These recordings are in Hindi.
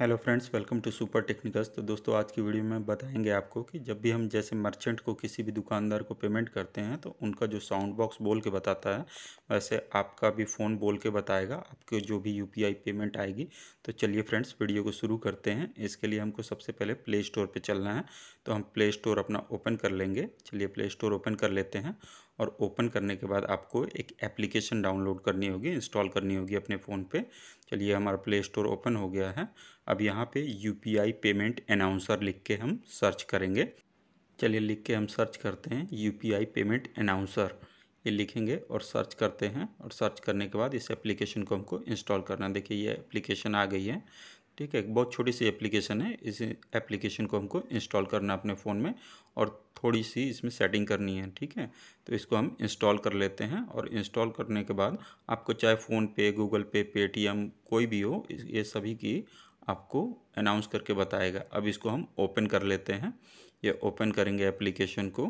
hello friends welcome to super technicals तो दोस्तों आज की वीडियो में बताएंगे आपको कि जब भी हम जैसे मर्चेंट को किसी भी दुकानदार को पेमेंट करते हैं तो उनका जो साउंड बॉक्स बोल के बताता है वैसे आपका भी फ़ोन बोल के बताएगा आपके जो भी यूपीआई पेमेंट आएगी तो चलिए फ्रेंड्स वीडियो को शुरू करते हैं इसके लिए हमको सबसे पहले प्ले स्टोर पर चलना है तो हम प्ले स्टोर अपना ओपन कर लेंगे चलिए प्ले स्टोर ओपन कर लेते हैं और ओपन करने के बाद आपको एक एप्लीकेशन डाउनलोड करनी होगी इंस्टॉल करनी होगी अपने फ़ोन पे चलिए हमारा प्ले स्टोर ओपन हो गया है अब यहाँ पे यू पेमेंट अनाउंसर लिख के हम सर्च करेंगे चलिए लिख के हम सर्च करते हैं यू पेमेंट अनाउंसर ये लिखेंगे और सर्च करते हैं और सर्च करने के बाद इस एप्लीकेशन को हमको इंस्टॉल करना देखिए ये एप्लीकेशन आ गई है ठीक है बहुत छोटी सी एप्लीकेशन है इस एप्लीकेशन को हमको इंस्टॉल करना है अपने फ़ोन में और थोड़ी सी इसमें सेटिंग करनी है ठीक है तो इसको हम इंस्टॉल कर लेते हैं और इंस्टॉल करने के बाद आपको चाहे फ़ोन पे गूगल पे पेटीएम कोई भी हो ये सभी की आपको अनाउंस करके बताएगा अब इसको हम ओपन कर लेते हैं ये ओपन करेंगे एप्लीकेशन को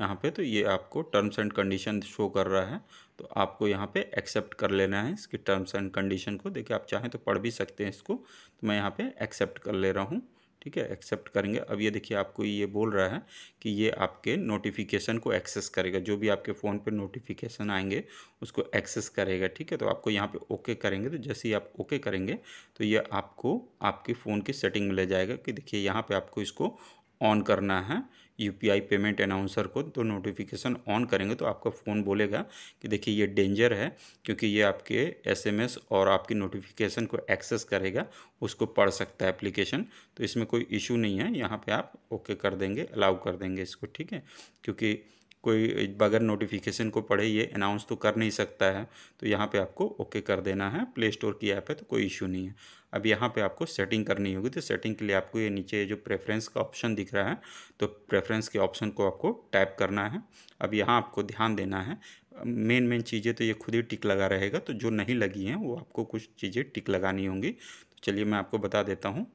यहाँ पे तो ये आपको टर्म्स एंड कंडीशन शो कर रहा है तो आपको यहाँ पे एक्सेप्ट कर लेना है इसकी टर्म्स एंड कंडीशन को देखिए आप चाहें तो पढ़ भी सकते हैं इसको तो मैं यहाँ पे एक्सेप्ट कर ले रहा हूँ ठीक है एक्सेप्ट करेंगे अब ये देखिए आपको ये बोल रहा है कि ये आपके नोटिफिकेशन को एक्सेस करेगा जो भी आपके फ़ोन पर नोटिफिकेशन आएंगे उसको एक्सेस करेगा ठीक है तो आपको यहाँ पर ओके करेंगे तो जैसे ही आप ओके करेंगे तो ये आपको आपके फ़ोन की सेटिंग में ले जाएगा कि देखिए यहाँ पे आपको इसको ऑन करना है यू पेमेंट अनाउंसर को तो नोटिफिकेशन ऑन करेंगे तो आपका फ़ोन बोलेगा कि देखिए ये डेंजर है क्योंकि ये आपके एसएमएस और आपकी नोटिफिकेशन को एक्सेस करेगा उसको पढ़ सकता है एप्लीकेशन तो इसमें कोई इशू नहीं है यहाँ पे आप ओके कर देंगे अलाउ कर देंगे इसको ठीक है क्योंकि कोई बगैर नोटिफिकेशन को पढ़े ये अनाउंस तो कर नहीं सकता है तो यहाँ पे आपको ओके कर देना है प्ले स्टोर की ऐप है तो कोई इशू नहीं है अब यहाँ पे आपको सेटिंग करनी होगी तो सेटिंग के लिए आपको ये नीचे जो प्रेफरेंस का ऑप्शन दिख रहा है तो प्रेफरेंस के ऑप्शन को आपको टाइप करना है अब यहाँ आपको ध्यान देना है मेन मेन चीज़ें तो ये खुद ही टिक लगा रहेगा तो जो नहीं लगी हैं वो आपको कुछ चीज़ें टिक लगानी होंगी तो चलिए मैं आपको बता देता हूँ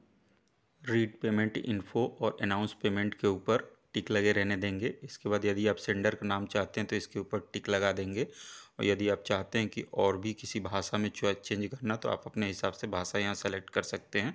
रीड पेमेंट इन्फो और अनाउंस पेमेंट के ऊपर टिक लगे रहने देंगे इसके बाद यदि आप सेंडर का नाम चाहते हैं तो इसके ऊपर टिक लगा देंगे और यदि आप चाहते हैं कि और भी किसी भाषा में चेंज करना तो आप अपने हिसाब से भाषा यहाँ सेलेक्ट कर सकते हैं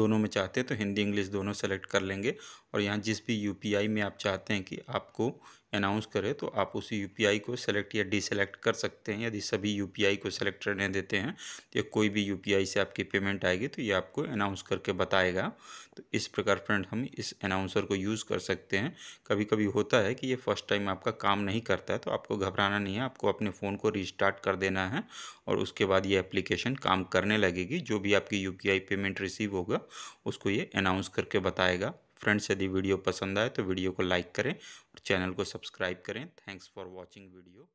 दोनों में चाहते हैं तो हिंदी इंग्लिश दोनों सेलेक्ट कर लेंगे और यहाँ जिस भी यू में आप चाहते हैं कि आपको अनाउंस करे तो आप उसी यू को सेलेक्ट या डिसलेक्ट कर सकते हैं यदि सभी यू को सेलेक्ट रहने देते हैं तो या कोई भी यू से आपकी पेमेंट आएगी तो ये आपको अनाउंस करके बताएगा तो इस प्रकार फ्रेंड हम इस अनाउंसर को यूज़ कर सकते हैं कभी कभी होता है कि ये फर्स्ट टाइम आपका काम नहीं करता है तो आपको घबराना नहीं है आपको अपने फ़ोन को रिस्टार्ट कर देना है और उसके बाद ये एप्लीकेशन काम करने लगेगी जो भी आपकी यू पेमेंट रिसीव होगा उसको ये अनाउंस करके बताएगा फ्रेंड्स यदि वीडियो पसंद आए तो वीडियो को लाइक करें और चैनल को सब्सक्राइब करें थैंक्स फॉर वॉचिंग वीडियो